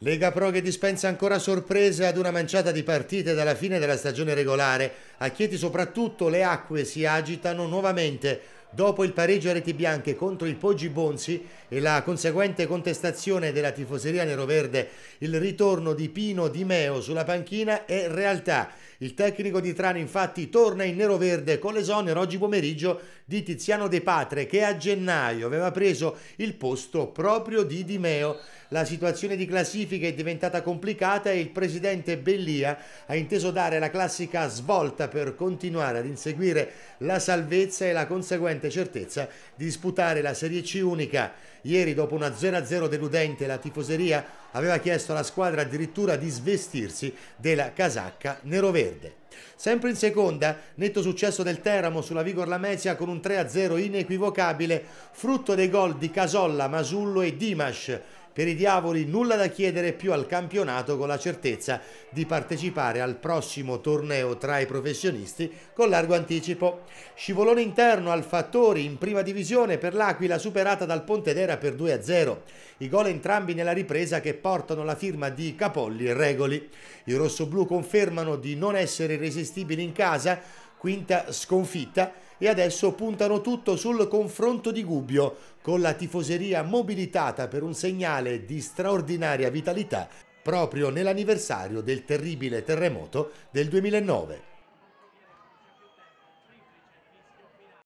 Lega Pro che dispensa ancora sorprese ad una manciata di partite dalla fine della stagione regolare. A Chieti soprattutto le acque si agitano nuovamente Dopo il pareggio a reti bianche contro il Poggi Bonzi e la conseguente contestazione della tifoseria neroverde, il ritorno di Pino Di Meo sulla panchina è realtà. Il tecnico di Trano infatti torna in neroverde con l'esonero oggi pomeriggio di Tiziano De Patre che a gennaio aveva preso il posto proprio di Di Meo. La situazione di classifica è diventata complicata e il presidente Bellia ha inteso dare la classica svolta per continuare ad inseguire la salvezza e la conseguente assolutamente certezza di disputare la Serie C unica. Ieri dopo una 0-0 deludente la tifoseria aveva chiesto alla squadra addirittura di svestirsi della casacca nero-verde. Sempre in seconda, netto successo del Teramo sulla Vigor Lamezia con un 3-0 inequivocabile, frutto dei gol di Casolla, Masullo e Dimash per i diavoli nulla da chiedere più al campionato con la certezza di partecipare al prossimo torneo tra i professionisti con largo anticipo. Scivolone interno al Fattori in prima divisione per l'Aquila superata dal Pontedera per 2-0. I gol entrambi nella ripresa che portano la firma di Capolli e Regoli. I rossoblù confermano di non essere irresistibili in casa quinta sconfitta e adesso puntano tutto sul confronto di Gubbio con la tifoseria mobilitata per un segnale di straordinaria vitalità proprio nell'anniversario del terribile terremoto del 2009.